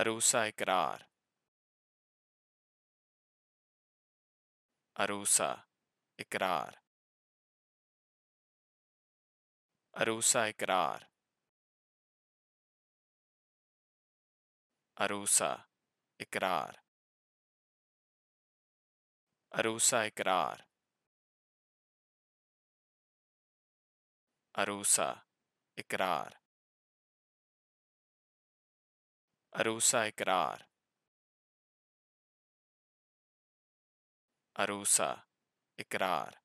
अरूसा इकरार अरूसा इकरार अरूसा इकरार अरूसा इकरार अरूसा इकरार अरूसा इकरार अरूसा इकरार अरूसा इकरार